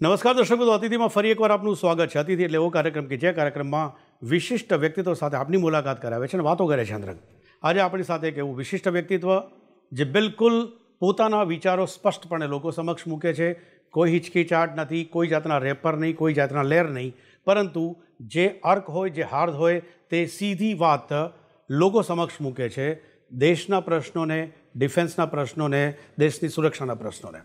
નમસ્કાર દર્શક મિત્રો અતિથિમાં ફરી એકવાર આપનું સ્વાગત છે અતિથિ એટલે એવો કાર્યક્રમ કે જે કાર્યક્રમમાં વિશિષ્ટ વ્યક્તિત્વ સાથે આપની મુલાકાત કરાવે છે અને વાતો કરે છે અંતરંગ આજે આપણી સાથે એક એવું વિશિષ્ટ વ્યક્તિત્વ જે બિલકુલ પોતાના વિચારો સ્પષ્ટપણે લોકો સમક્ષ મૂકે છે કોઈ હિચકીચાટ નથી કોઈ જાતના રેપર નહીં કોઈ જાતના લેર નહીં પરંતુ જે અર્ક હોય જે હાર્દ હોય તે સીધી વાત લોકો સમક્ષ મૂકે છે દેશના પ્રશ્નોને ડિફેન્સના પ્રશ્નોને દેશની સુરક્ષાના પ્રશ્નોને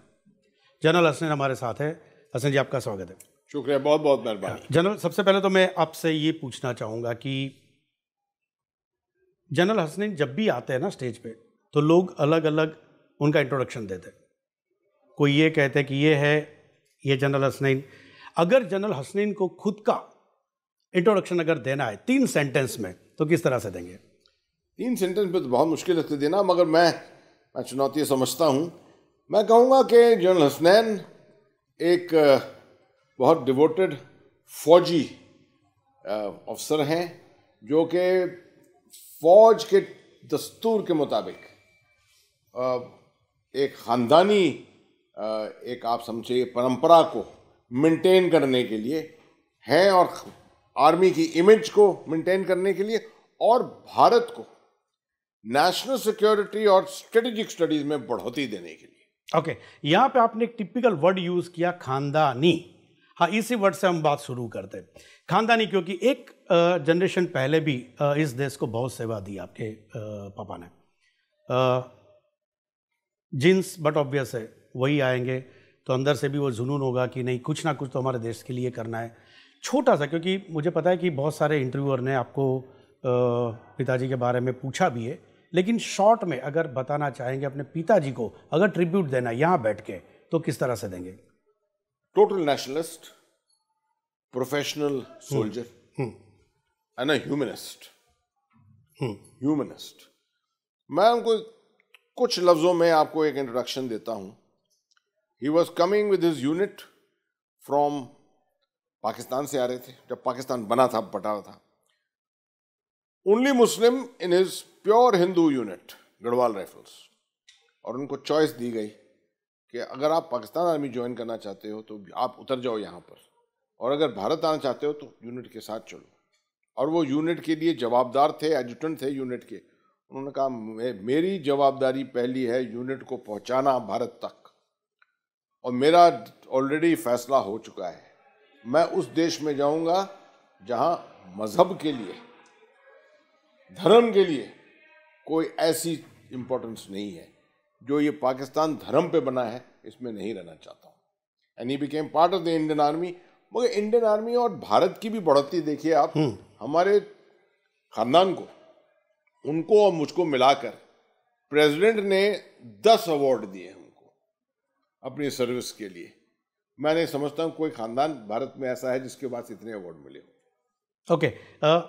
જનરલ હસનેન અમારી સાથે हसन जी आपका स्वागत है शुक्रिया बहुत बहुत मेहरबानी जनरल सबसे पहले तो मैं आपसे ये पूछना चाहूँगा कि जनरल हसन जब भी आते हैं ना स्टेज पे तो लोग अलग अलग उनका इंट्रोडक्शन देते हैं कोई ये कहते हैं कि ये है ये जनरल हसनैन अगर जनरल हसनैन को खुद का इंट्रोडक्शन अगर देना है तीन सेंटेंस में तो किस तरह से देंगे तीन सेंटेंस में तो बहुत मुश्किल है तो देना मगर मैं मैं चुनौती समझता हूँ मैं कहूँगा कि जनरल हसनैन एक बहुत डिवोटेड फौजी अफसर हैं जो कि फौज के दस्तूर के मुताबिक एक ख़ानदानी एक आप समझिए परंपरा को मेंटेन करने के लिए हैं और आर्मी की इमेज को मेंटेन करने के लिए और भारत को नेशनल सिक्योरिटी और स्ट्रेटेजिक स्टडीज़ में बढ़ोतरी देने के लिए ओके okay, यहाँ पे आपने एक टिपिकल वर्ड यूज़ किया खानदानी हाँ इसी वर्ड से हम बात शुरू करते हैं खानदानी क्योंकि एक जनरेशन पहले भी इस देश को बहुत सेवा दी आपके पापा ने जींस बट ऑब्वियस है वही आएंगे तो अंदर से भी वो जुनून होगा कि नहीं कुछ ना कुछ तो हमारे देश के लिए करना है छोटा सा क्योंकि मुझे पता है कि बहुत सारे इंटरव्यूअर ने आपको पिताजी के बारे में पूछा भी है लेकिन शॉर्ट में अगर बताना चाहेंगे अपने पिताजी को अगर ट्रिब्यूट देना यहां बैठ के तो किस तरह से देंगे total nationalist professional soldier and humanist humanist मैं उनको कुछ लफ्ज़ों में आपको एक इंट्रोडक्शन देता हूं he was coming with his unit from Pakistan से आ रहे थे जब पाकिस्तान बना था बटा था only Muslim in his pure Hindu unit Garhwal rifles और उनको चॉइस दी गई कि अगर आप पाकिस्तान आर्मी ज्वाइन करना चाहते हो तो आप उतर जाओ यहाँ पर और अगर भारत आना चाहते हो तो यूनिट के साथ चलो और वो यूनिट के लिए जवाबदार थे एडजुटेंट थे यूनिट के उन्होंने कहा मेरी जवाबदारी पहली है यूनिट को पहुँचाना भारत तक और मेरा ऑलरेडी फैसला हो चुका है मैं उस देश में जाऊंगा जहां मज़हब के लिए धर्म के लिए कोई ऐसी इम्पोर्टेंस नहीं है जो ये पाकिस्तान धर्म पे बना है इसमें नहीं रहना चाहता हूँ and he became part of the Indian army मगर इंडियन आर्मी और भारत की भी बढ़ोतरी देखिए आप हम्म। हमारे खानदान को उनको और मुझको मिलाकर प्रेसिडेंट ने दस अवार्ड दिए हमको अपनी सर्विस के लिए मैं नहीं समझता हूँ कोई खानदान भारत में ऐसा है जिसके पास इतने अवार्ड मिले ओके okay, uh...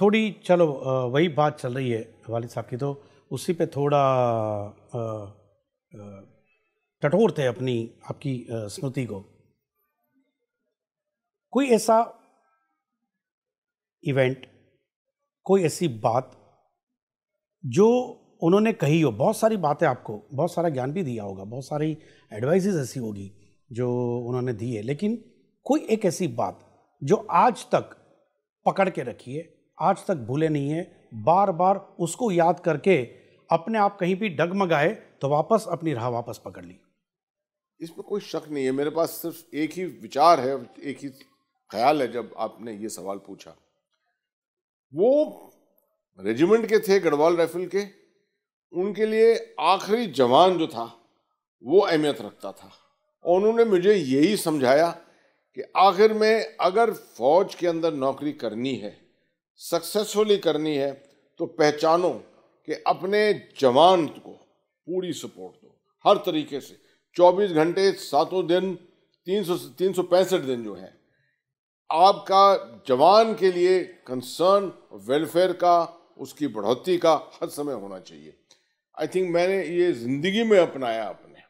थोड़ी चलो वही बात चल रही है वालिद साहब की तो उसी पे थोड़ा टटोर थे अपनी आपकी स्मृति को कोई ऐसा इवेंट कोई ऐसी बात जो उन्होंने कही हो बहुत सारी बातें आपको बहुत सारा ज्ञान भी दिया होगा बहुत सारी एडवाइसेस ऐसी होगी जो उन्होंने दी है लेकिन कोई एक ऐसी बात जो आज तक पकड़ के रखी है आज तक भूले नहीं हैं बार बार उसको याद करके अपने आप कहीं भी डगमगाए तो वापस अपनी राह वापस पकड़ ली इसमें कोई शक नहीं है मेरे पास सिर्फ एक ही विचार है एक ही ख्याल है जब आपने ये सवाल पूछा वो रेजिमेंट के थे गढ़वाल राइफल के उनके लिए आखिरी जवान जो था वो अहमियत रखता था और उन्होंने मुझे यही समझाया कि आखिर में अगर फौज के अंदर नौकरी करनी है सक्सेसफुली करनी है तो पहचानो कि अपने जवान को पूरी सपोर्ट दो हर तरीके से 24 घंटे सातों दिन तीन सौ तीन सौ पैंसठ दिन जो है आपका जवान के लिए कंसर्न वेलफेयर का उसकी बढ़ोतरी का हर समय होना चाहिए आई थिंक मैंने ये ज़िंदगी में अपनाया अपने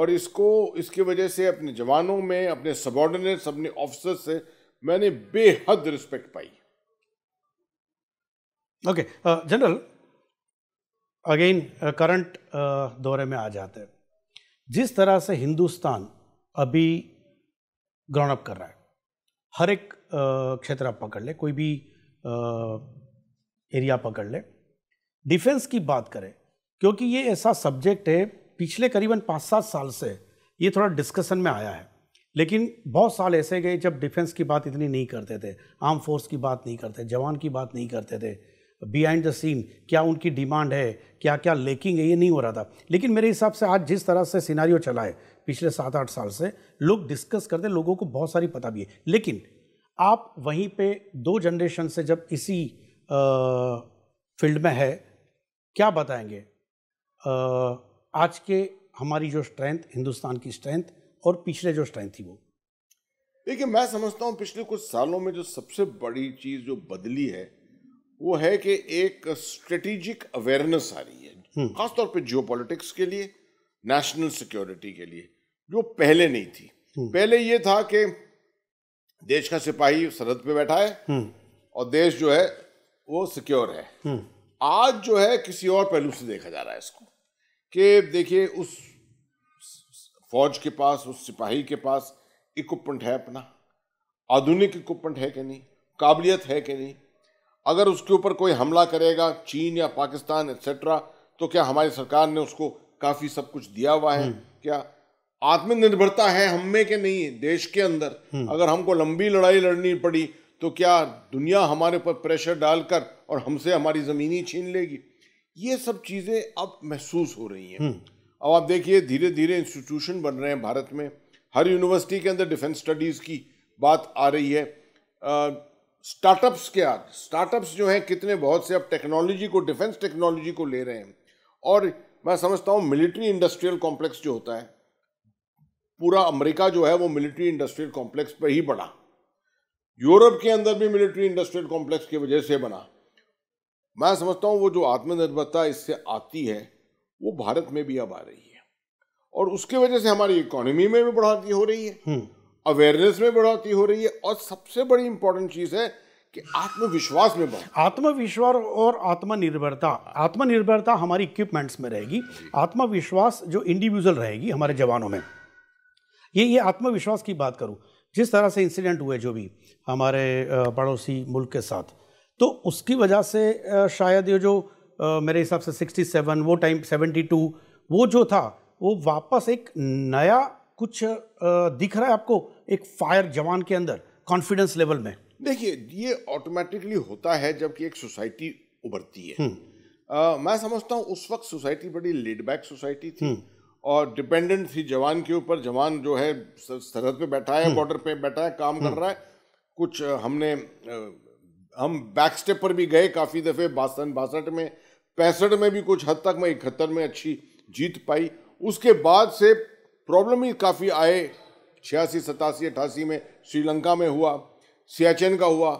और इसको इसकी वजह से अपने जवानों में अपने सबॉर्डिनेट्स अपने ऑफिसर्स से मैंने बेहद रिस्पेक्ट पाई ओके जनरल अगेन करंट दौरे में आ जाते हैं जिस तरह से हिंदुस्तान अभी ग्राउंड अप कर रहा है हर एक uh, क्षेत्र आप पकड़ ले कोई भी एरिया uh, पकड़ ले डिफेंस की बात करें क्योंकि ये ऐसा सब्जेक्ट है पिछले करीबन पाँच सात साल से ये थोड़ा डिस्कशन में आया है लेकिन बहुत साल ऐसे गए जब डिफेंस की बात इतनी नहीं करते थे आर्म फोर्स की बात नहीं करते जवान की बात नहीं करते थे बिहाइंड द सीन क्या उनकी डिमांड है क्या क्या लेकिंग है ये नहीं हो रहा था लेकिन मेरे हिसाब से आज जिस तरह से सिनारियो चला है पिछले सात आठ साल से लोग डिस्कस करते हैं लोगों को बहुत सारी पता भी है लेकिन आप वहीं पे दो जनरेशन से जब इसी फील्ड में है क्या बताएंगे आ, आज के हमारी जो स्ट्रेंथ हिंदुस्तान की स्ट्रेंथ और पिछले जो स्ट्रेंथ थी वो देखिए मैं समझता हूँ पिछले कुछ सालों में जो सबसे बड़ी चीज़ जो बदली है वो है कि एक स्ट्रेटेजिक अवेयरनेस आ रही है हम्म। खासतौर पे जियोपॉलिटिक्स के लिए नेशनल सिक्योरिटी के लिए जो पहले नहीं थी हम्म। पहले ये था कि देश का सिपाही सरहद पे बैठा है हम्म। और देश जो है वो सिक्योर है आज जो है किसी और पहलू से देखा जा रहा है इसको कि देखिए उस फौज के पास उस सिपाही के पास इक्विपमेंट है अपना आधुनिक इक्विपमेंट है कि नहीं काबिलियत है कि नहीं अगर उसके ऊपर कोई हमला करेगा चीन या पाकिस्तान एक्सेट्रा तो क्या हमारी सरकार ने उसको काफ़ी सब कुछ दिया हुआ है हम्म। क्या आत्मनिर्भरता है हम में के नहीं है देश के अंदर हम्म। अगर हमको लंबी लड़ाई लड़नी पड़ी तो क्या दुनिया हमारे ऊपर प्रेशर डालकर और हमसे हमारी ज़मीनी छीन लेगी ये सब चीज़ें अब महसूस हो रही हैं हम्म। अब आप देखिए धीरे धीरे इंस्टीट्यूशन बन रहे हैं भारत में हर यूनिवर्सिटी के अंदर डिफेंस स्टडीज़ की बात आ रही है स्टार्टअप्स के आज स्टार्टअप्स जो हैं कितने बहुत से अब टेक्नोलॉजी को डिफेंस टेक्नोलॉजी को ले रहे हैं और मैं समझता हूँ मिलिट्री इंडस्ट्रियल कॉम्प्लेक्स जो होता है पूरा अमेरिका जो है वो मिलिट्री इंडस्ट्रियल कॉम्प्लेक्स पर ही बना यूरोप के अंदर भी मिलिट्री इंडस्ट्रियल कॉम्प्लेक्स की वजह से बना मैं समझता हूँ वो जो आत्मनिर्भरता इससे आती है वो भारत में भी अब आ रही है और उसके वजह से हमारी इकोनॉमी में भी बढ़ोतरी हो रही है हम्म। अवेयरनेस में बढ़ोतरी हो रही है और सबसे बड़ी इंपॉर्टेंट चीज़ है कि आत्मविश्वास में बढ़ आत्मविश्वास और आत्मनिर्भरता आत्मनिर्भरता हमारी इक्विपमेंट्स में रहेगी आत्मविश्वास जो इंडिविजुअल रहेगी हमारे जवानों में ये ये आत्मविश्वास की बात करूँ जिस तरह से इंसिडेंट हुए जो भी हमारे पड़ोसी मुल्क के साथ तो उसकी वजह से शायद ये जो मेरे हिसाब से 67 वो टाइम 72 वो जो था वो वापस एक नया कुछ दिख रहा है आपको एक फायर जवान के अंदर कॉन्फिडेंस लेवल में देखिए ये ऑटोमेटिकली होता है जबकि एक सोसाइटी उभरती है आ, हम्म। मैं समझता हूँ उस वक्त सोसाइटी बड़ी लीडबैक सोसाइटी थी हम्म। और डिपेंडेंट थी जवान के ऊपर जवान जो है सरहद पे बैठा है बॉर्डर हम्म। पे बैठा है काम कर रहा है कुछ हमने हम बैक स्टेप पर भी गए काफ़ी दफ़े बासठ बासठ में पैंसठ में भी कुछ हद तक मैं इकहत्तर में अच्छी जीत पाई उसके बाद से प्रॉब्लम ही काफ़ी आए छियासी सतासी अट्ठासी में श्रीलंका में हुआ सियाचिन का हुआ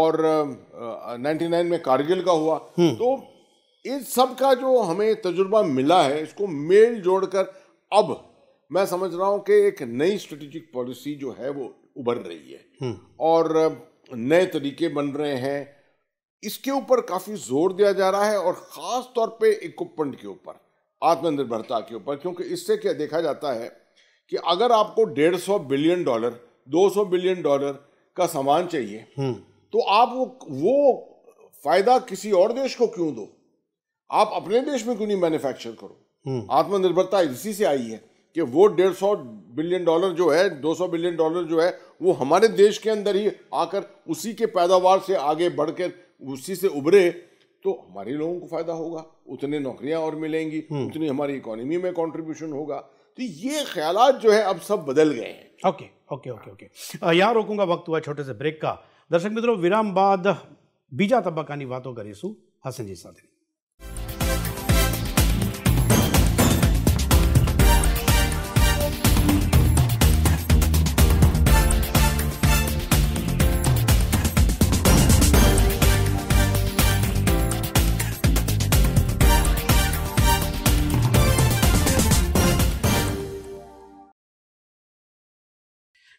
और नाइन्टी नाइन में कारगिल का हुआ हम्म। तो इन सब का जो हमें तजुर्बा मिला है इसको मेल जोड़कर अब मैं समझ रहा हूँ कि एक नई स्ट्रेटेजिक पॉलिसी जो है वो उभर रही है हम्म। और नए तरीके बन रहे हैं इसके ऊपर काफ़ी जोर दिया जा रहा है और ख़ास तौर पे इक्विपमेंट के ऊपर आत्मनिर्भरता के ऊपर क्योंकि इससे क्या देखा जाता है कि अगर आपको डेढ़ सौ बिलियन डॉलर दो सौ बिलियन डॉलर का सामान चाहिए हम्म। तो आप वो वो फायदा किसी और देश को क्यों दो आप अपने देश में क्यों नहीं मैन्युफैक्चर करो हम्म। आत्मनिर्भरता इसी से आई है कि वो डेढ़ सौ बिलियन डॉलर जो है दो सौ बिलियन डॉलर जो है वो हमारे देश के अंदर ही आकर उसी के पैदावार से आगे बढ़कर उसी से उभरे तो हमारे लोगों को फायदा होगा उतने नौकरियां और मिलेंगी हम्म। उतनी हमारी इकोनॉमी में कंट्रीब्यूशन होगा तो ये ख्याल जो है अब सब बदल गए हैं ओके ओके ओके ओके यहाँ रोकूंगा वक्त हुआ छोटे से ब्रेक का दर्शक मित्रों विराम बाद बीजा तबकानी बातों करीसू हसन जी साधनी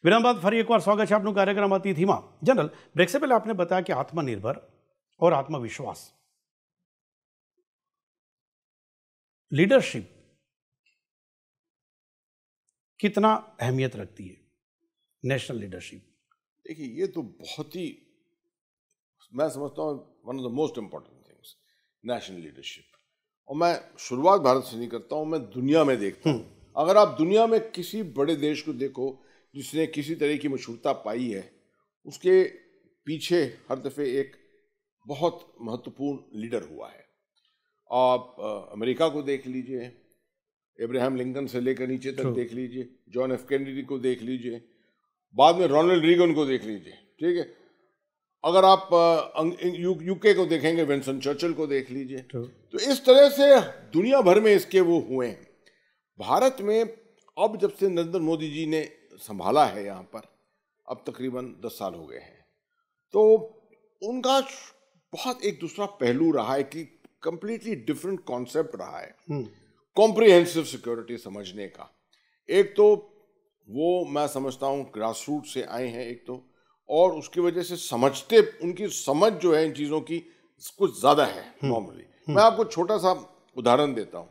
एक बार स्वागत है आपको कार्यक्रम આપનું કાર્યક્રમ जनरल ब्रेक से पहले आपने बताया कि आत्मनिर्भर और आत्मविश्वास लीडरशिप कितना अहमियत रखती है नेशनल लीडरशिप देखिए ये तो बहुत ही मैं समझता हूँ one of the most important things national leadership और मैं शुरुआत भारत से नहीं करता हूँ मैं दुनिया में देखता हूँ हम्म। अगर आप दुनिया में किसी बड़े देश को देखो जिसने किसी तरह की मशहूरता पाई है उसके पीछे हर दफ़े एक बहुत महत्वपूर्ण लीडर हुआ है आप अमेरिका को देख लीजिए इब्राहिम लिंकन से लेकर नीचे तक देख लीजिए जॉन एफ कैनडी को देख लीजिए बाद में रोनल्ड रीगन को देख लीजिए ठीक है अगर आप यूके को देखेंगे विंसन चर्चिल को देख लीजिए तो इस तरह से दुनिया भर में इसके वो हुए हैं भारत में अब जब से नरेंद्र मोदी जी ने संभाला है यहाँ पर अब तकरीबन दस साल हो गए हैं तो उनका बहुत एक दूसरा पहलू रहा है कि कंप्लीटली डिफरेंट कॉन्सेप्ट रहा है कॉम्प्रिहेंसिव हम्म। सिक्योरिटी समझने का एक तो वो मैं समझता हूँ ग्रास रूट से आए हैं एक तो और उसकी वजह से समझते उनकी समझ जो है इन चीज़ों की कुछ ज़्यादा है नॉर्मली हम्म। हम्म। मैं आपको छोटा सा उदाहरण देता हूँ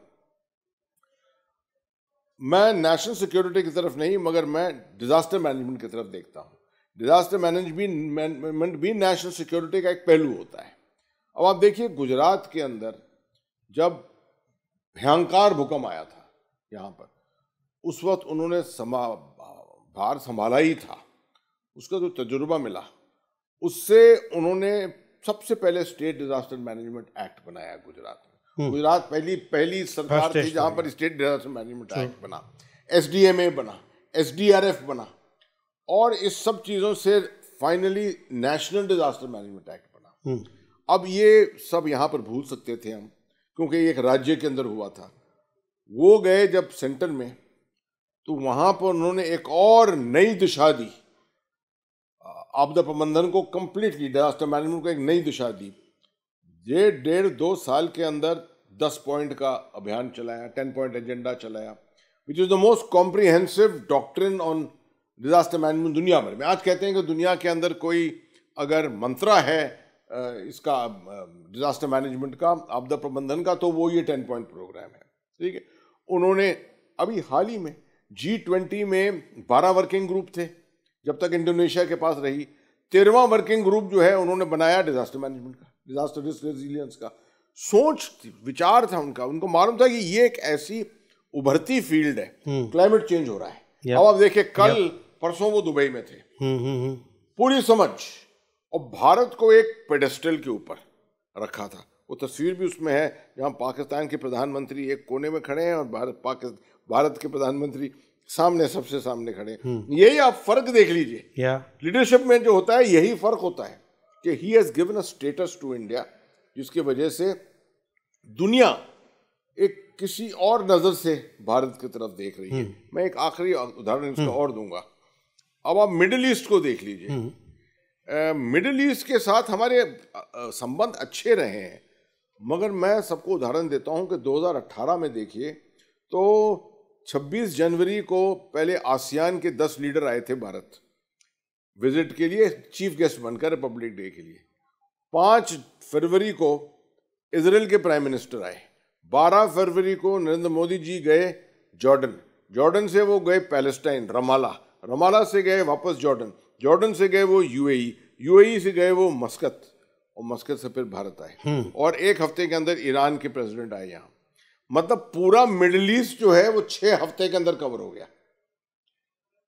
मैं नेशनल सिक्योरिटी की तरफ नहीं मगर मैं डिज़ास्टर मैनेजमेंट की तरफ देखता हूँ डिज़ास्टर मैनेजमेंट भी नेशनल सिक्योरिटी का एक पहलू होता है अब आप देखिए गुजरात के अंदर जब भयंकार भूकंप आया था यहाँ पर उस वक्त उन्होंने समा भार संभाला ही था उसका जो तजुर्बा मिला उससे उन्होंने सबसे पहले स्टेट डिज़ास्टर मैनेजमेंट एक्ट बनाया गुजरात में हम्म। गुजरात पहली पहली सरकार थी जहाँ पर स्टेट डिजास्टर मैनेजमेंट एक्ट बना एस बना एस डी आर एफ बना और इस सब चीज़ों से finally national disaster management act बना हम्म। अब ये सब यहाँ पर भूल सकते थे हम क्योंकि एक राज्य के अंदर हुआ था वो गए जब सेंटर में तो वहाँ पर उन्होंने एक और नई दिशा दी आपदा प्रबंधन को कंप्लीटली डिजास्टर मैनेजमेंट को एक नई दिशा दी डेढ़ डेढ़ दो साल के अंदर दस पॉइंट का अभियान चलाया टेन पॉइंट एजेंडा चलाया which is the most comprehensive doctrine on disaster management दुनिया भर में आज कहते हैं कि दुनिया के अंदर कोई अगर मंत्रा है इसका डिज़ास्टर मैनेजमेंट का आपदा प्रबंधन का तो वो ये टेन पॉइंट प्रोग्राम है ठीक है उन्होंने अभी हाल ही में जी ट्वेंटी में बारह वर्किंग ग्रुप थे जब तक इंडोनेशिया के पास रही तेरहवा वर्किंग ग्रुप जो है उन्होंने बनाया डिज़ास्टर मैनेजमेंट का डिजास्टर रिस्क रेजिलियंस का सोच थी विचार था उनका उनको मालूम था कि ये एक ऐसी उभरती फील्ड है क्लाइमेट हम्म। चेंज हो रहा है अब आप देखिए कल परसों वो दुबई में थे हम्म, हम्म, पूरी समझ और भारत को एक पेडेस्टल के ऊपर रखा था वो तस्वीर भी उसमें है जहाँ पाकिस्तान के प्रधानमंत्री एक कोने में खड़े हैं और भारत पाकिस्तान भारत के प्रधानमंत्री सामने सबसे सामने खड़े यही आप फर्क देख लीजिए लीडरशिप में जो होता है यही फर्क होता है कि he has given a status to India जिसकी वजह से दुनिया एक किसी और नज़र से भारत की तरफ देख रही है हम्म। मैं एक आखिरी उदाहरण इसका हम्म। और दूंगा अब आप मिडिल ईस्ट को देख लीजिए हम्म। मिडिल ईस्ट के साथ हमारे संबंध अच्छे रहे हैं मगर मैं सबको उदाहरण देता हूं कि 2018 में देखिए तो 26 जनवरी को पहले आसियान के 10 लीडर आए थे भारत विजिट के लिए चीफ गेस्ट बनकर रिपब्लिक डे के लिए पाँच फरवरी को इसराइल के प्राइम मिनिस्टर आए बारह फरवरी को नरेंद्र मोदी जी गए जॉर्डन जॉर्डन से वो गए पैलेस्टाइन रमाला रमाला से गए वापस जॉर्डन जॉर्डन से गए वो यूएई यूएई से गए वो मस्कत और मस्कत से फिर भारत आए हम्म। और एक हफ्ते के अंदर ईरान के प्रेसिडेंट आए यहाँ मतलब पूरा मिडल ईस्ट जो है वो छः हफ्ते के अंदर कवर हो गया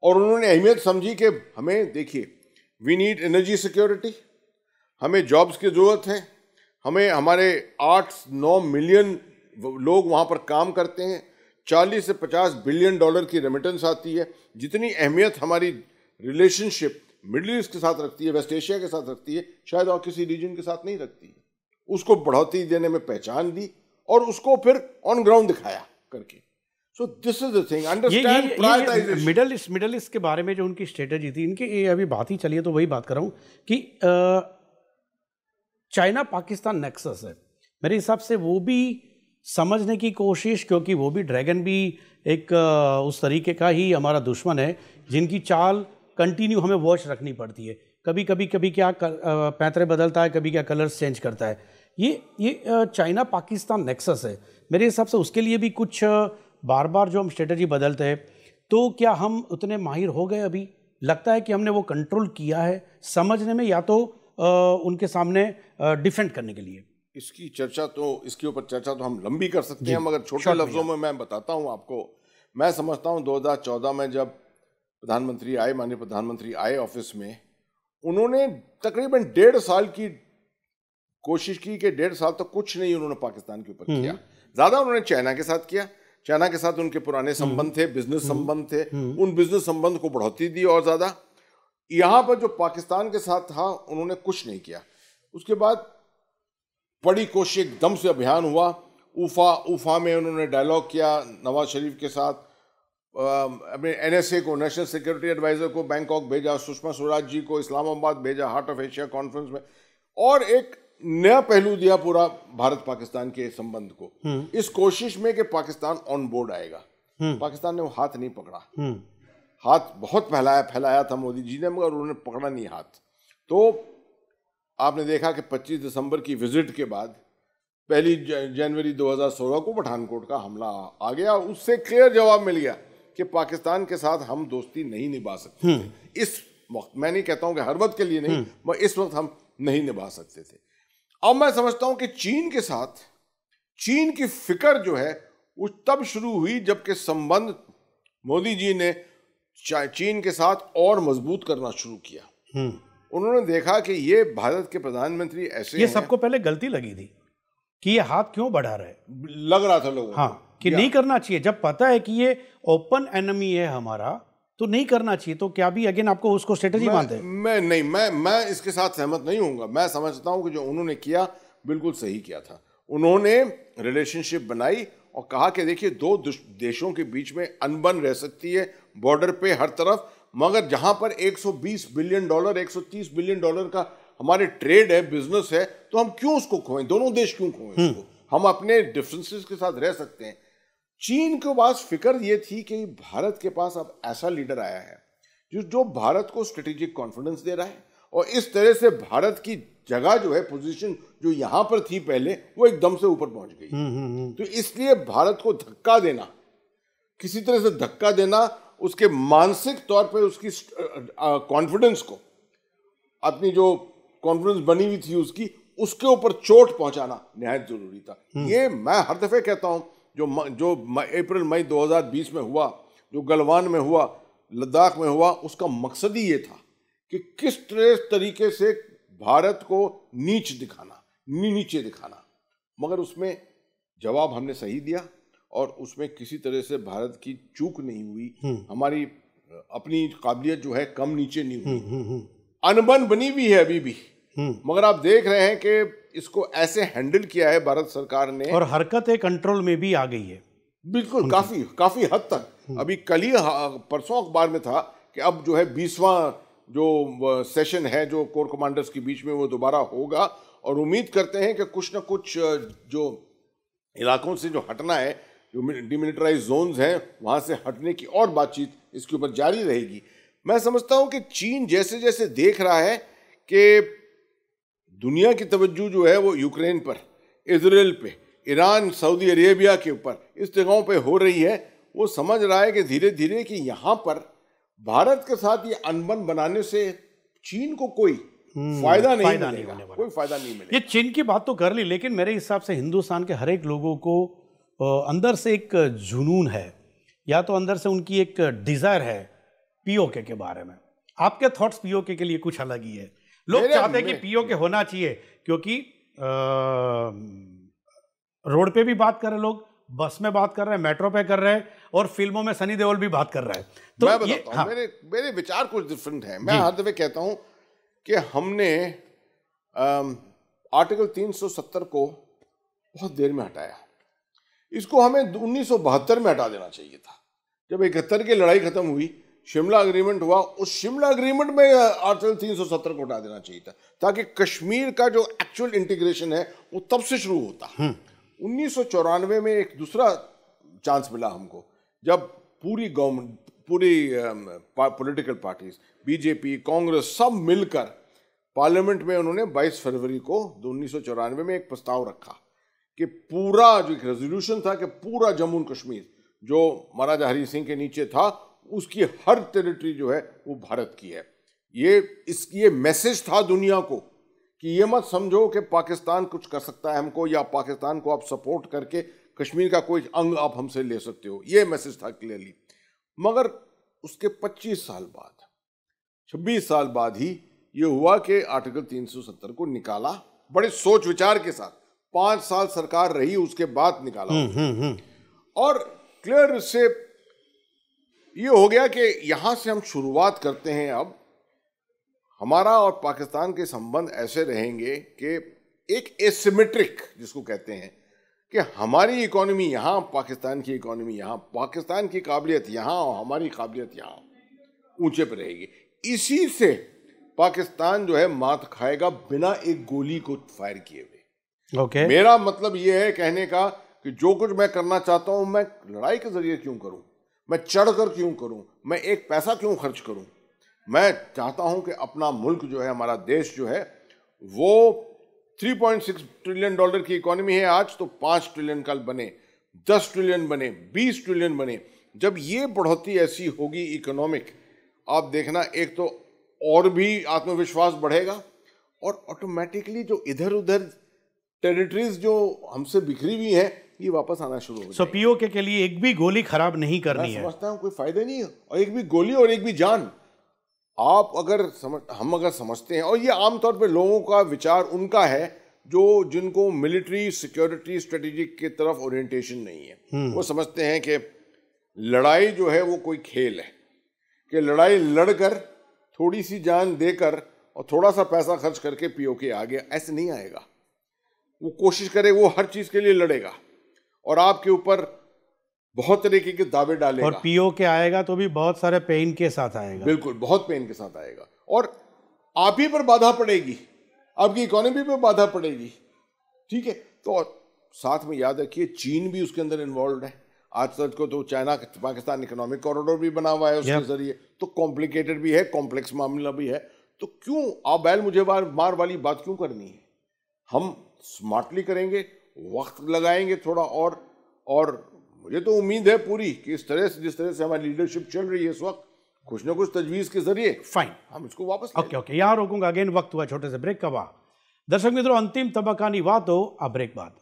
और उन्होंने अहमियत समझी कि हमें देखिए वी नीड एनर्जी सिक्योरिटी हमें जॉब्स की ज़रूरत है हमें हमारे आठ नौ मिलियन लोग वहाँ पर काम करते हैं चालीस से पचास बिलियन डॉलर की रेमिटेंस आती है जितनी अहमियत हमारी रिलेशनशिप मिडल ईस्ट के साथ रखती है वेस्ट एशिया के साथ रखती है शायद और किसी रीजन के साथ नहीं रखती है उसको बढ़ोतरी देने में पहचान दी और उसको फिर ऑन ग्राउंड दिखाया करके so this is the thing understand Middle East Middle East के बारे में जो उनकी स्ट्रेटजी थी इनकी ये अभी बात ही चलिए तो वही बात कर रहा हूँ कि चाइना पाकिस्तान नेक्सस है मेरे हिसाब से वो भी समझने की कोशिश क्योंकि वो भी ड्रैगन भी एक उस तरीके का ही हमारा दुश्मन है जिनकी चाल कंटिन्यू हमें वॉच रखनी पड़ती है कभी कभी कभी क्या पैंतरे बदलता है कभी क्या कलर्स चेंज करता है ये ये चाइना पाकिस्तान नेक्सस है मेरे हिसाब से उसके लिए भी कुछ बार बार जो हम स्ट्रेटजी बदलते हैं तो क्या हम उतने माहिर हो गए अभी लगता है कि हमने वो कंट्रोल किया है समझने में या तो आ, उनके सामने डिफेंड करने के लिए इसकी चर्चा तो इसके ऊपर चर्चा तो हम लंबी कर सकते हैं मगर छोटे लफ्ज़ों में मैं बताता हूँ आपको मैं समझता हूँ दो में जब प्रधानमंत्री आए माननीय प्रधानमंत्री आए ऑफिस में उन्होंने तकरीबन डेढ़ साल की कोशिश की कि डेढ़ साल तक तो कुछ नहीं उन्होंने पाकिस्तान के ऊपर किया हम्म। ज़्यादा उन्होंने चाइना के साथ किया चाइना के साथ उनके पुराने हम्म। संबंध थे बिजनेस हम्म। संबंध थे हम्म। उन बिजनेस संबंध को बढ़ोतरी दी और ज़्यादा यहाँ पर जो पाकिस्तान के साथ था उन्होंने कुछ नहीं किया उसके बाद बड़ी कोशिश एकदम से अभियान हुआ उफा उफा में उन्होंने डायलॉग किया नवाज शरीफ के साथ एन एस ए को नेशनल सिक्योरिटी एडवाइज़र को बैंकॉक भेजा सुषमा स्वराज जी को इस्लामाबाद भेजा हार्ट ऑफ एशिया कॉन्फ्रेंस में और एक नया पहलू दिया पूरा भारत पाकिस्तान के संबंध को हम्म। इस कोशिश में कि पाकिस्तान ऑन बोर्ड आएगा हम्म। पाकिस्तान ने वो हाथ नहीं पकड़ा हम्म। हाथ बहुत फैलाया फैलाया था मोदी जी ने मगर उन्होंने पकड़ा नहीं हाथ तो आपने देखा कि 25 दिसंबर की विजिट के बाद पहली जनवरी 2016 को पठानकोट का हमला आ गया उससे क्लियर जवाब मिल गया कि पाकिस्तान के साथ हम दोस्ती नहीं निभा सकते इस वक्त मैं नहीं कहता हूं कि हर वक्त के लिए नहीं मैं इस वक्त हम नहीं निभा सकते थे अब मैं समझता हूं कि चीन के साथ चीन की फिक्र जो है वो तब शुरू हुई जबकि संबंध मोदी जी ने चीन के साथ और मजबूत करना शुरू किया हम्म। उन्होंने देखा कि ये भारत के प्रधानमंत्री ऐसे ये सबको पहले गलती लगी थी कि ये हाथ क्यों बढ़ा रहे लग रहा था लोगों हाँ कि नहीं करना चाहिए जब पता है कि ये ओपन एनमी है हमारा तो नहीं करना चाहिए तो क्या भी अगेन आपको उसको स्ट्रेटेजी मानते हैं मैं नहीं मैं मैं इसके साथ सहमत नहीं हूँ मैं समझता हूँ कि जो उन्होंने किया बिल्कुल सही किया था उन्होंने रिलेशनशिप बनाई और कहा कि देखिए दो देशों के बीच में अनबन रह सकती है बॉर्डर पे हर तरफ मगर जहाँ पर 120 बिलियन डॉलर 130 बिलियन डॉलर का हमारे ट्रेड है बिजनेस है तो हम क्यों उसको खोएं दोनों देश क्यों खोएं हम्म। उसको हम अपने डिफरेंसेस के साथ रह सकते हैं चीन के पास फिक्र ये थी कि भारत के पास अब ऐसा लीडर आया है जो जो भारत को स्ट्रेटेजिक कॉन्फिडेंस दे रहा है और इस तरह से भारत की जगह जो है पोजीशन जो यहाँ पर थी पहले वो एकदम से ऊपर पहुंच गई हम्म, हम्म, हम्म। तो इसलिए भारत को धक्का देना किसी तरह से धक्का देना उसके मानसिक तौर पर उसकी कॉन्फिडेंस को अपनी जो कॉन्फिडेंस बनी हुई थी उसकी उसके ऊपर चोट पहुंचाना निहायत जरूरी था ये मैं हर दफे कहता हूं जो म, जो अप्रैल मई 2020 में हुआ जो गलवान में हुआ लद्दाख में हुआ उसका मकसद ही ये था कि किस तरह तरीके से भारत को नीच दिखाना नी, नीचे दिखाना मगर उसमें जवाब हमने सही दिया और उसमें किसी तरह से भारत की चूक नहीं हुई हम्म। हमारी अपनी काबिलियत जो है कम नीचे नहीं हुई हम्म, हम्म, अनबन बनी हुई है अभी भी मगर आप देख रहे हैं कि इसको ऐसे हैंडल किया है भारत सरकार ने और हरकत कंट्रोल में भी आ गई है बिल्कुल काफ़ी काफ़ी हद तक हम्म। अभी कल ही हाँ, परसों अखबार में था कि अब जो है बीसवा जो सेशन है जो कोर कमांडर्स के बीच में वो दोबारा होगा और उम्मीद करते हैं कि कुछ ना कुछ जो इलाकों से जो हटना है जो डिमिलिटराइज जोन्स हैं वहाँ से हटने की और बातचीत इसके ऊपर जारी रहेगी मैं समझता हूँ कि चीन जैसे जैसे देख रहा है कि दुनिया की तवज्जो जो है वो यूक्रेन पर इसराइल पे ईरान सऊदी अरेबिया के ऊपर इस जगहों पे हो रही है वो समझ रहा है कि धीरे धीरे कि यहाँ पर भारत के साथ ये अनबन बनाने से चीन को कोई हम्म, फायदा नहीं फायदा नहीं होने कोई फायदा नहीं मिलेगा ये चीन की बात तो कर ली लेकिन मेरे हिसाब से हिंदुस्तान के हर एक लोगों को अंदर से एक जुनून है या तो अंदर से उनकी एक डिज़ायर है पीओके के बारे में आपके थॉट्स पीओके के लिए कुछ अलग ही है लोग चाहते हैं कि पीओ के होना चाहिए क्योंकि रोड पे भी बात कर रहे लोग बस में बात कर रहे हैं मेट्रो पे कर रहे हैं और फिल्मों में सनी देओल भी बात कर रहा है तो मैं ये, हाँ। मेरे मेरे विचार कुछ डिफरेंट है मैं हर दफे कहता हूं कि हमने आम, आर्टिकल 370 को बहुत देर में हटाया इसको हमें उन्नीस में हटा देना चाहिए था जब इकहत्तर की लड़ाई खत्म हुई शिमला अग्रीमेंट हुआ उस शिमला अग्रीमेंट में आर्टिकल 370 को उठा देना चाहिए था ताकि कश्मीर का जो एक्चुअल इंटीग्रेशन है वो तब से शुरू होता हम्म। उन्नीस में एक दूसरा चांस मिला हमको जब पूरी गवर्नमेंट पूरी पॉलिटिकल पार्टीज बीजेपी कांग्रेस सब मिलकर पार्लियामेंट में उन्होंने 22 फरवरी को उन्नीस में एक प्रस्ताव रखा कि पूरा जो एक रेजोल्यूशन था कि पूरा जम्मू कश्मीर जो महाराजा हरी सिंह के नीचे था उसकी हर टेरिटरी जो है वो भारत की है ये इसकी ये मैसेज था दुनिया को कि ये मत समझो कि पाकिस्तान कुछ कर सकता है हमको या पाकिस्तान को आप सपोर्ट करके कश्मीर का कोई अंग आप हमसे ले सकते हो ये मैसेज था क्लियरली मगर उसके 25 साल बाद 26 साल बाद ही ये हुआ कि आर्टिकल 370 को निकाला बड़े सोच विचार के साथ पांच साल सरकार रही उसके बाद निकाला हुँ, हुँ, हुँ. और क्लियर से ये हो गया कि यहाँ से हम शुरुआत करते हैं अब हमारा और पाकिस्तान के संबंध ऐसे रहेंगे कि एक एसिमेट्रिक जिसको कहते हैं कि हमारी इकोनॉमी यहाँ पाकिस्तान की इकोनॉमी यहाँ पाकिस्तान की काबिलियत यहाँ और हमारी काबिलियत यहाँ ऊंचे पर रहेगी इसी से पाकिस्तान जो है मात खाएगा बिना एक गोली को फायर किए हुए okay. मेरा मतलब यह है कहने का कि जो कुछ मैं करना चाहता हूँ मैं लड़ाई के जरिए क्यों करूँ मैं चढ़ कर क्यों करूं मैं एक पैसा क्यों खर्च करूं मैं चाहता हूं कि अपना मुल्क जो है हमारा देश जो है वो 3.6 ट्रिलियन डॉलर की इकोनॉमी है आज तो 5 ट्रिलियन कल बने 10 ट्रिलियन बने 20 ट्रिलियन बने जब ये बढ़ोतरी ऐसी होगी इकोनॉमिक आप देखना एक तो और भी आत्मविश्वास बढ़ेगा और ऑटोमेटिकली जो इधर उधर टेरिटरीज जो हमसे बिखरी हुई हैं ये वापस आना शुरू हो सो so, पीओके के लिए एक भी गोली खराब नहीं करनी है समझता हूँ कोई फायदा नहीं है और एक भी गोली और एक भी जान आप अगर समझ हम अगर समझते हैं और ये आमतौर पर लोगों का विचार उनका है जो जिनको मिलिट्री सिक्योरिटी स्ट्रेटेजिक की तरफ ओरिएंटेशन नहीं है हम्म। वो समझते हैं कि लड़ाई जो है वो कोई खेल है कि लड़ाई लड़कर थोड़ी सी जान देकर और थोड़ा सा पैसा खर्च करके पीओके आ गया ऐसे नहीं आएगा वो कोशिश करे वो हर चीज़ के लिए लड़ेगा और आपके ऊपर बहुत तरीके के दावे डालेगा और पीओ के आएगा तो भी बहुत सारे पेन के साथ आएगा बिल्कुल बहुत पेन के साथ आएगा और आप ही पर बाधा पड़ेगी आपकी इकोनॉमी पर बाधा पड़ेगी ठीक है तो साथ में याद रखिए चीन भी उसके अंदर इन्वॉल्व है आज तक को तो, तो चाइना पाकिस्तान इकोनॉमिक कॉरिडोर भी बना हुआ है उसके जरिए तो कॉम्प्लिकेटेड भी है कॉम्प्लेक्स मामला भी है तो क्यों आप बैल मुझे मार वाली बात क्यों करनी है हम स्मार्टली करेंगे वक्त लगाएंगे थोड़ा और और मुझे तो उम्मीद है पूरी कि इस तरह से जिस तरह से हमारी लीडरशिप चल रही है इस वक्त कुछ ना कुछ तजवीज़ के जरिए फाइन हम इसको वापस ओके ओके यहाँ रोकूंगा अगेन वक्त हुआ छोटे से ब्रेक का वाह दर्शक मित्रों अंतिम તબક્કાની વાતો આ ब्रेक बाद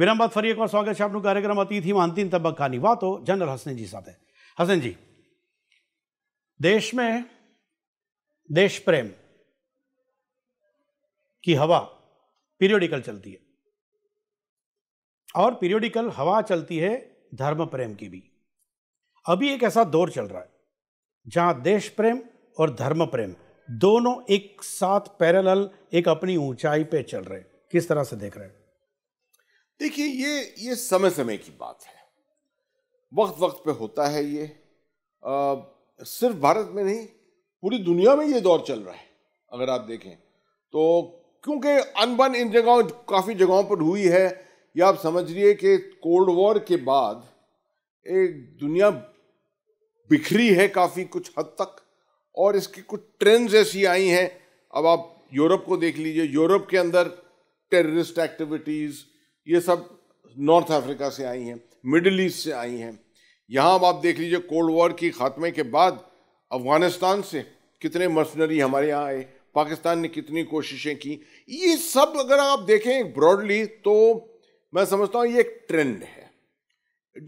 फरी एक स्वागत है कार्यक्रम બાદ ફરી એકવાર સ્વાગત છે नहीं बात हो जनरल हसन जी साथ है हसन जी देश में देश प्रेम की हवा पीरियोडिकल चलती है और पीरियोडिकल हवा चलती है धर्म प्रेम की भी अभी एक ऐसा दौर चल रहा है जहां देश प्रेम और धर्म प्रेम दोनों एक साथ पैरेलल एक अपनी ऊंचाई पे चल रहे हैं किस तरह से देख रहे हैं देखिए ये ये समय समय की बात है वक्त वक्त पे होता है ये आ, सिर्फ भारत में नहीं पूरी दुनिया में ये दौर चल रहा है अगर आप देखें तो क्योंकि अनबन इन जगहों काफ़ी जगहों पर हुई है या आप समझिए कि कोल्ड वॉर के बाद एक दुनिया बिखरी है काफ़ी कुछ हद तक और इसकी कुछ ट्रेंड्स ऐसी आई हैं अब आप यूरोप को देख लीजिए यूरोप के अंदर टेररिस्ट एक्टिविटीज़ ये सब नॉर्थ अफ्रीका से आई हैं मिडिल ईस्ट से आई हैं यहाँ अब आप देख लीजिए कोल्ड वॉर की खात्मे के बाद अफ़गानिस्तान से कितने मर्सनरी हमारे यहाँ आए पाकिस्तान ने कितनी कोशिशें की ये सब अगर आप देखें ब्रॉडली तो मैं समझता हूँ ये एक ट्रेंड है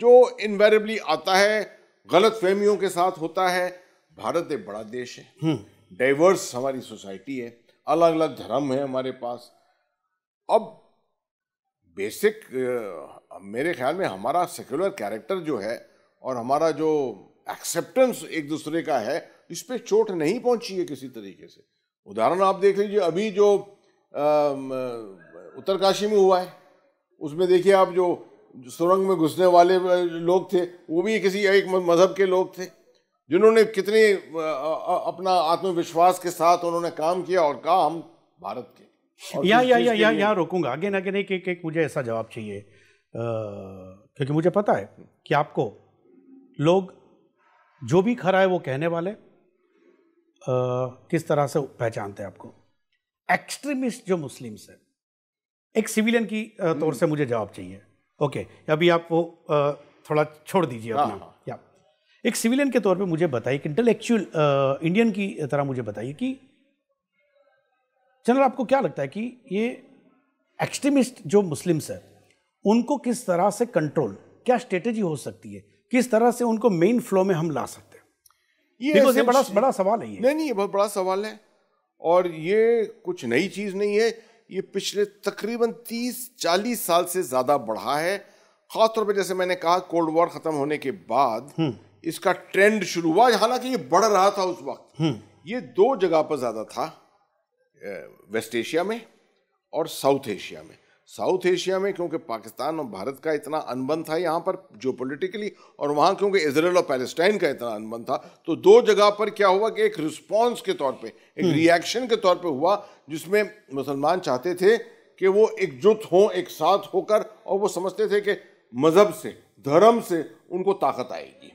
जो इनवेरेबली आता है गलत फहमियों के साथ होता है भारत एक बड़ा देश है डाइवर्स हम्म। हमारी सोसाइटी है अलग अलग धर्म है हमारे पास अब बेसिक मेरे ख्याल में हमारा सेक्युलर कैरेक्टर जो है और हमारा जो एक्सेप्टेंस एक दूसरे का है इस पर चोट नहीं पहुंची है किसी तरीके से उदाहरण आप देख लीजिए अभी जो उत्तरकाशी में हुआ है उसमें देखिए आप जो सुरंग में घुसने वाले लोग थे वो भी किसी एक मज़हब के लोग थे जिन्होंने कितने अपना आत्मविश्वास के साथ उन्होंने काम किया और कहा हम भारत के यहाँ यहाँ यहाँ यहाँ यहाँ रोकूंगा आगे ना आगे एक एक एक मुझे ऐसा जवाब चाहिए क्योंकि मुझे पता है कि आपको लोग जो भी खरा है वो कहने वाले आ, किस तरह से पहचानते हैं आपको एक्सट्रीमिस्ट जो मुस्लिम्स हैं एक सिविलियन की तौर हम्म। से मुझे जवाब चाहिए ओके अभी आप वो थोड़ा छोड़ दीजिए हाँ, अपना हाँ। या एक सिविलियन के तौर पे मुझे बताइए एक इंटेलेक्चुअल इंडियन की तरह मुझे बताइए कि जनरल आपको क्या लगता है कि ये एक्सट्रीमिस्ट जो मुस्लिम्स हैं उनको किस तरह से कंट्रोल क्या स्ट्रेटेजी हो सकती है किस तरह से उनको मेन फ्लो में हम ला सकते हैं ये, बड़ा बड़ा सवाल है ये नहीं नहीं ये बहुत बड़ा सवाल है और ये कुछ नई चीज़ नहीं है ये पिछले तकरीबन तीस चालीस साल से ज़्यादा बढ़ा है ख़ासतौर पर जैसे मैंने कहा कोल्ड वॉर ख़त्म होने के बाद हम्म। इसका ट्रेंड शुरू हुआ हालांकि ये बढ़ रहा था उस वक्त हम्म। ये दो जगह पर ज़्यादा था वेस्ट एशिया में और साउथ एशिया में साउथ एशिया में क्योंकि पाकिस्तान और भारत का इतना अनबन था यहाँ पर जो पोलिटिकली और वहाँ क्योंकि इसराइल और पैलेस्टाइन का इतना अनबन था तो दो जगह पर क्या हुआ कि एक रिस्पॉन्स के तौर पर एक रिएक्शन हम्म। के तौर पर हुआ जिसमें मुसलमान चाहते थे कि वो एकजुट हों एक साथ होकर और वो समझते थे कि मज़हब से धर्म से उनको ताकत आएगी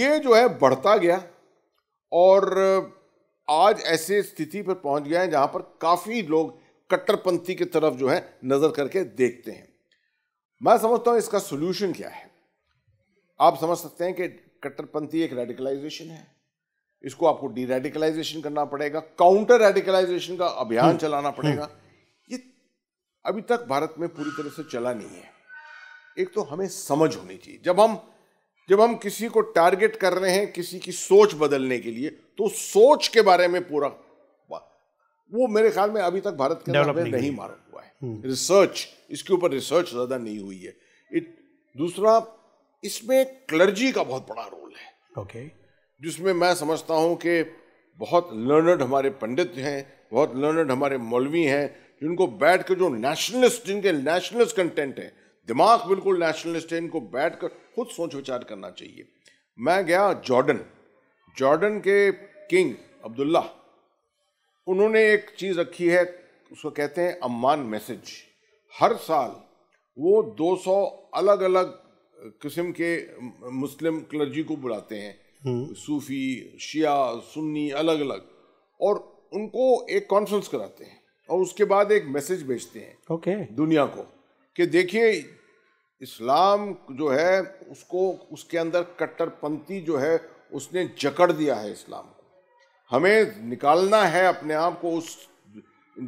ये जो है बढ़ता गया और आज ऐसे स्थिति पर पहुंच गया है जहां पर काफ़ी लोग कट्टरपंथी की तरफ जो है नज़र करके देखते हैं मैं समझता हूं इसका सोल्यूशन क्या है आप समझ सकते हैं कि कट्टरपंथी एक रेडिकलाइजेशन है इसको आपको डी रेडिकलाइजेशन करना पड़ेगा काउंटर रेडिकलाइजेशन का अभियान हम्म। चलाना हम्म। पड़ेगा ये अभी तक भारत में पूरी तरह से चला नहीं है एक तो हमें समझ होनी चाहिए जब हम जब हम किसी को टारगेट कर रहे हैं किसी की सोच बदलने के लिए तो सोच के बारे में पूरा वो मेरे ख्याल में अभी तक भारत के अंदर नहीं मारा हुआ है रिसर्च हम्म। इसके ऊपर रिसर्च ज़्यादा नहीं हुई है इट दूसरा इसमें क्लर्जी का बहुत बड़ा रोल है ओके जिसमें मैं समझता हूं कि बहुत लर्नड हमारे पंडित हैं बहुत लर्नड हमारे मौलवी हैं जिनको बैठ कर जो नेशनलिस्ट जिनके नेशनलिस्ट कंटेंट है दिमाग बिल्कुल नेशनलिस्ट है इनको बैठ कर खुद सोच विचार करना चाहिए मैं गया जॉर्डन जॉर्डन के किंग अब्दुल्ला उन्होंने एक चीज़ रखी है उसको कहते हैं अम्मान मैसेज हर साल वो 200 अलग अलग किस्म के मुस्लिम क्लर्जी को बुलाते हैं हम्म। सूफी शिया सुन्नी अलग अलग और उनको एक कॉन्फ्रेंस कराते हैं और उसके बाद एक मैसेज भेजते हैं ओके दुनिया को कि देखिए इस्लाम जो है उसको उसके अंदर कट्टरपंथी जो है उसने जकड़ दिया है इस्लाम को हमें निकालना है अपने आप को उस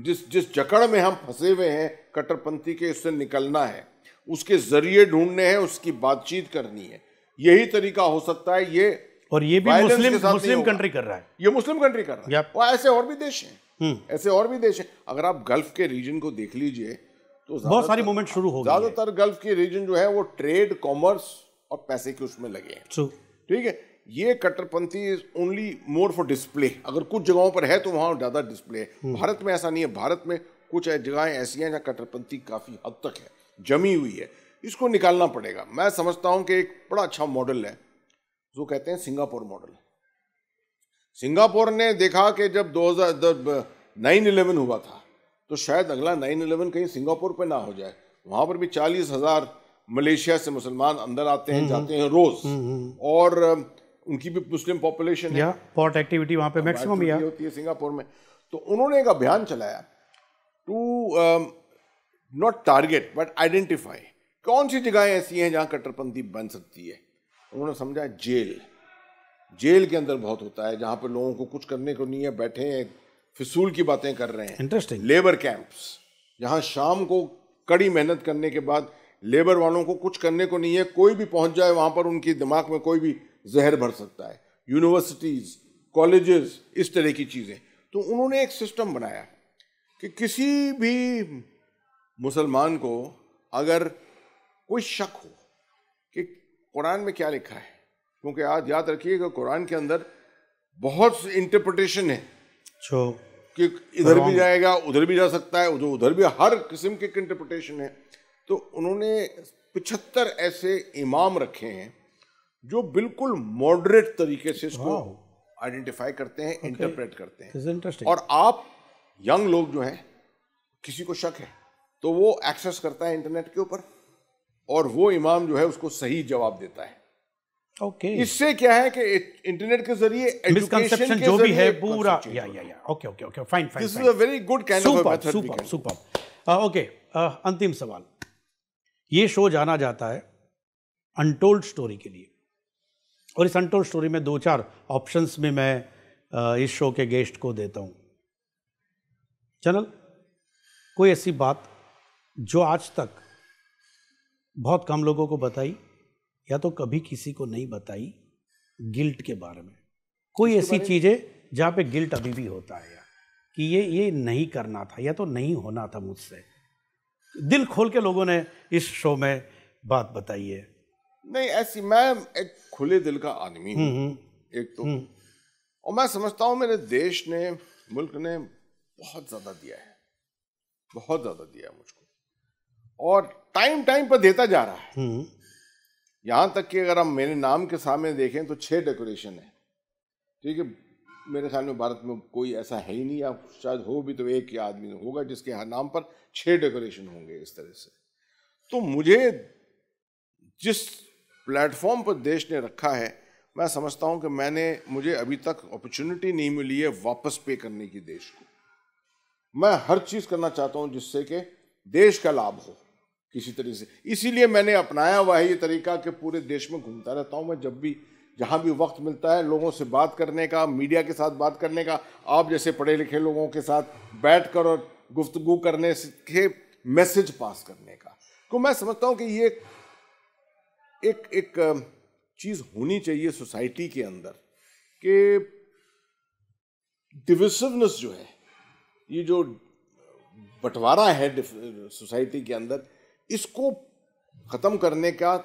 जिस जिस जकड़ में हम फंसे हुए हैं कट्टरपंथी के उससे निकलना है उसके जरिए ढूंढने हैं उसकी बातचीत करनी है यही तरीका हो सकता है ये और ये भी मुस्लिम मुस्लिम कंट्री कर रहा है ये मुस्लिम कंट्री कर रहा है और ऐसे और भी देश हैं हम्म। ऐसे और भी देश हैं अगर आप गल्फ के रीजन को देख लीजिए तो बहुत सारी मूवमेंट शुरू हो ज्यादातर गल्फ के रीजन जो है वो ट्रेड कॉमर्स और पैसे के उसमें लगे हैं ठीक है ये कट्टरपंथी ओनली मोर फॉर डिस्प्ले अगर कुछ जगहों पर है तो वहाँ ज़्यादा डिस्प्ले है हम्म। भारत में ऐसा नहीं है भारत में कुछ जगहें ऐसी हैं जहाँ कट्टरपंथी काफ़ी हद तक है जमी हुई है इसको निकालना पड़ेगा मैं समझता हूँ कि एक बड़ा अच्छा मॉडल है जो कहते हैं सिंगापुर मॉडल सिंगापुर ने देखा कि जब दो हज़ार नाइन इलेवन हुआ था तो शायद अगला नाइन इलेवन कहीं सिंगापुर पे ना हो जाए वहाँ पर भी चालीस हज़ार मलेशिया से मुसलमान अंदर आते हैं हम्म। जाते हैं रोज़ हम्म। और उनकी भी मुस्लिम पॉपुलेशन है पोर्ट एक्टिविटी वहाँ पे मैक्सिमम तो ही होती है सिंगापुर में तो उन्होंने एक अभियान चलाया to not target but identify कौन सी जगहें ऐसी हैं जहाँ कट्टरपंथी बन सकती है उन्होंने समझा जेल जेल के अंदर बहुत होता है जहाँ पर लोगों को कुछ करने को नहीं है बैठे हैं फिसूल की बातें कर रहे हैं इंटरेस्टिंग लेबर कैंप्स जहाँ शाम को कड़ी मेहनत करने के बाद लेबर वालों को कुछ करने को नहीं है कोई भी पहुंच जाए वहाँ पर उनके दिमाग में कोई भी जहर भर सकता है यूनिवर्सिटीज़ कॉलेजेस इस तरह की चीज़ें तो उन्होंने एक सिस्टम बनाया कि किसी भी मुसलमान को अगर कोई शक हो कि कुरान में क्या लिखा है क्योंकि आज याद रखिएगा कुरान के अंदर बहुत इंटरप्रटेशन है कि इधर भी जाएगा उधर भी जा सकता है उधर उधर भी हर किस्म के इंटरप्रटेशन है तो उन्होंने पिछहत्तर ऐसे इमाम रखे हैं जो बिल्कुल मॉडरेट तरीके से इसको आइडेंटिफाई करते हैं इंटरप्रेट okay. करते हैं और आप यंग लोग जो हैं किसी को शक है तो वो एक्सेस करता है इंटरनेट के ऊपर और वो इमाम जो है उसको सही जवाब देता है ओके okay. इससे क्या है कि इंटरनेट के जरिए एजुकेशन जो भी है पूरा yeah yeah yeah okay okay okay fine fine this is a very good kind of method super super okay अंतिम सवाल ये शो जाना जाता है अनटोल्ड स्टोरी के लिए और इस अनटोल्ड स्टोरी में दो चार ऑप्शंस भी मैं इस शो के गेस्ट को देता हूँ चैनल कोई ऐसी बात जो आज तक बहुत कम लोगों को बताई या तो कभी किसी को नहीं बताई गिल्ट के बारे में कोई ऐसी चीज़ें जहाँ पे गिल्ट अभी भी होता है कि ये ये नहीं करना था या तो नहीं होना था मुझसे दिल खोल के लोगों ने इस शो में बात बताई है नहीं ऐसी मैं एक खुले दिल का आदमी हूँ हम्म, हम्म। एक तो हम्म। और मैं समझता हूँ मेरे देश ने मुल्क ने बहुत ज़्यादा दिया है बहुत ज़्यादा दिया है मुझको और टाइम टाइम पर देता जा रहा है यहाँ तक कि अगर हम मेरे नाम के सामने देखें तो छह डेकोरेशन है ठीक है मेरे ख्याल में भारत में कोई ऐसा है ही नहीं या शायद हो भी तो एक ही आदमी होगा जिसके हर नाम पर छह डेकोरेशन होंगे इस तरह से तो मुझे जिस प्लेटफॉर्म पर देश ने रखा है मैं समझता हूं कि मैंने मुझे अभी तक अपॉर्चुनिटी नहीं मिली है वापस पे करने की देश को मैं हर चीज़ करना चाहता हूं जिससे कि देश का लाभ हो किसी तरीके से इसीलिए मैंने अपनाया हुआ है ये तरीका कि पूरे देश में घूमता रहता हूं मैं जब भी जहाँ भी वक्त मिलता है लोगों से बात करने का मीडिया के साथ बात करने का आप जैसे पढ़े लिखे लोगों के साथ बैठ कर और गुफ्तगु करने के मैसेज पास करने का तो मैं समझता हूँ कि ये एक एक चीज़ होनी चाहिए सोसाइटी के अंदर कि डिविसिवनेस जो है ये जो बंटवारा है सोसाइटी के अंदर इसको ख़त्म करने का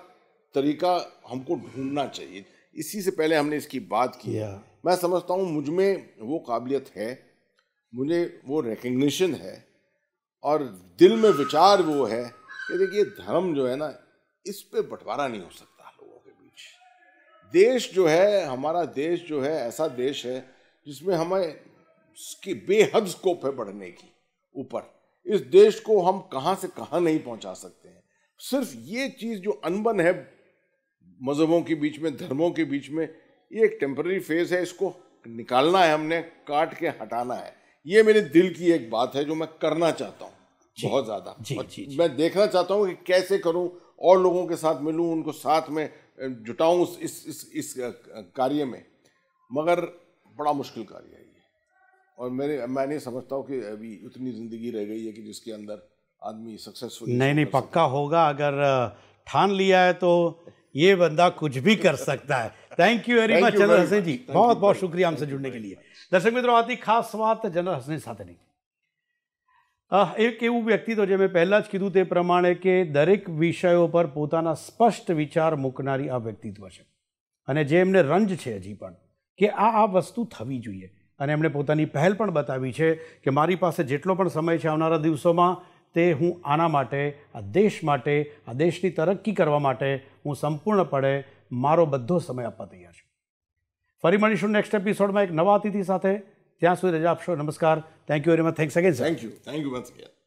तरीका हमको ढूंढना चाहिए इसी से पहले हमने इसकी बात की है मैं समझता हूँ मुझ में वो काबिलियत है मुझे वो रिकग्निशन है और दिल में विचार वो है कि देखिए धर्म जो है ना इस पे बंटवारा नहीं हो सकता लोगों के बीच देश जो है हमारा देश जो है ऐसा देश है जिसमें हमें उसकी बेहद स्कोप है बढ़ने की ऊपर इस देश को हम कहाँ से कहाँ नहीं पहुँचा सकते हैं सिर्फ ये चीज़ जो अनबन है मज़हबों के बीच में धर्मों के बीच में ये एक टेम्प्रेरी फेज़ है इसको निकालना है हमने काट के हटाना है ये मेरे दिल की एक बात है जो मैं करना चाहता हूँ बहुत ज़्यादा मैं देखना चाहता हूँ कि कैसे करूँ और लोगों के साथ मिलूँ उनको साथ में जुटाऊँ इस इस इस कार्य में मगर बड़ा मुश्किल कार्य है ये और मेरे मैं नहीं समझता हूँ कि अभी उतनी ज़िंदगी रह गई है कि जिसके अंदर आदमी सक्सेसफुल नहीं नहीं पक्का होगा अगर ठान लिया है तो ये बंदा कुछ भी कर सकता है thank you very much Chandra Hasan ji बहुत बहुत शुक्रिया हमसे जुड़ने के लिए दर्शक मित्रों आती खास बात जनरल हसन साथ नहीं એક એવું વ્યક્તિત્વ જે મેં પહેલાં જ કીધું તે પ્રમાણે કે દરેક વિષયો પર પોતાના સ્પષ્ટ વિચાર મૂકનારી આ વ્યક્તિત્વ છે અને જે એમને રંજ છે હજી પણ કે આ આ વસ્તુ થવી જોઈએ અને એમણે પોતાની પહેલ પણ બતાવી છે કે મારી પાસે જેટલો પણ સમય છે આવનારા દિવસોમાં તે હું આના માટે આ દેશ માટે આ દેશની તરક્કી કરવા માટે હું સંપૂર્ણપણે મારો બધો સમય આપવા તૈયાર છું ફરી મળીશું નેક્સ્ટ એપિસોડમાં એક નવા અતિથિ સાથે ध्यान रजा आप शो नमस्कार thank you very much thanks again thank you thank you much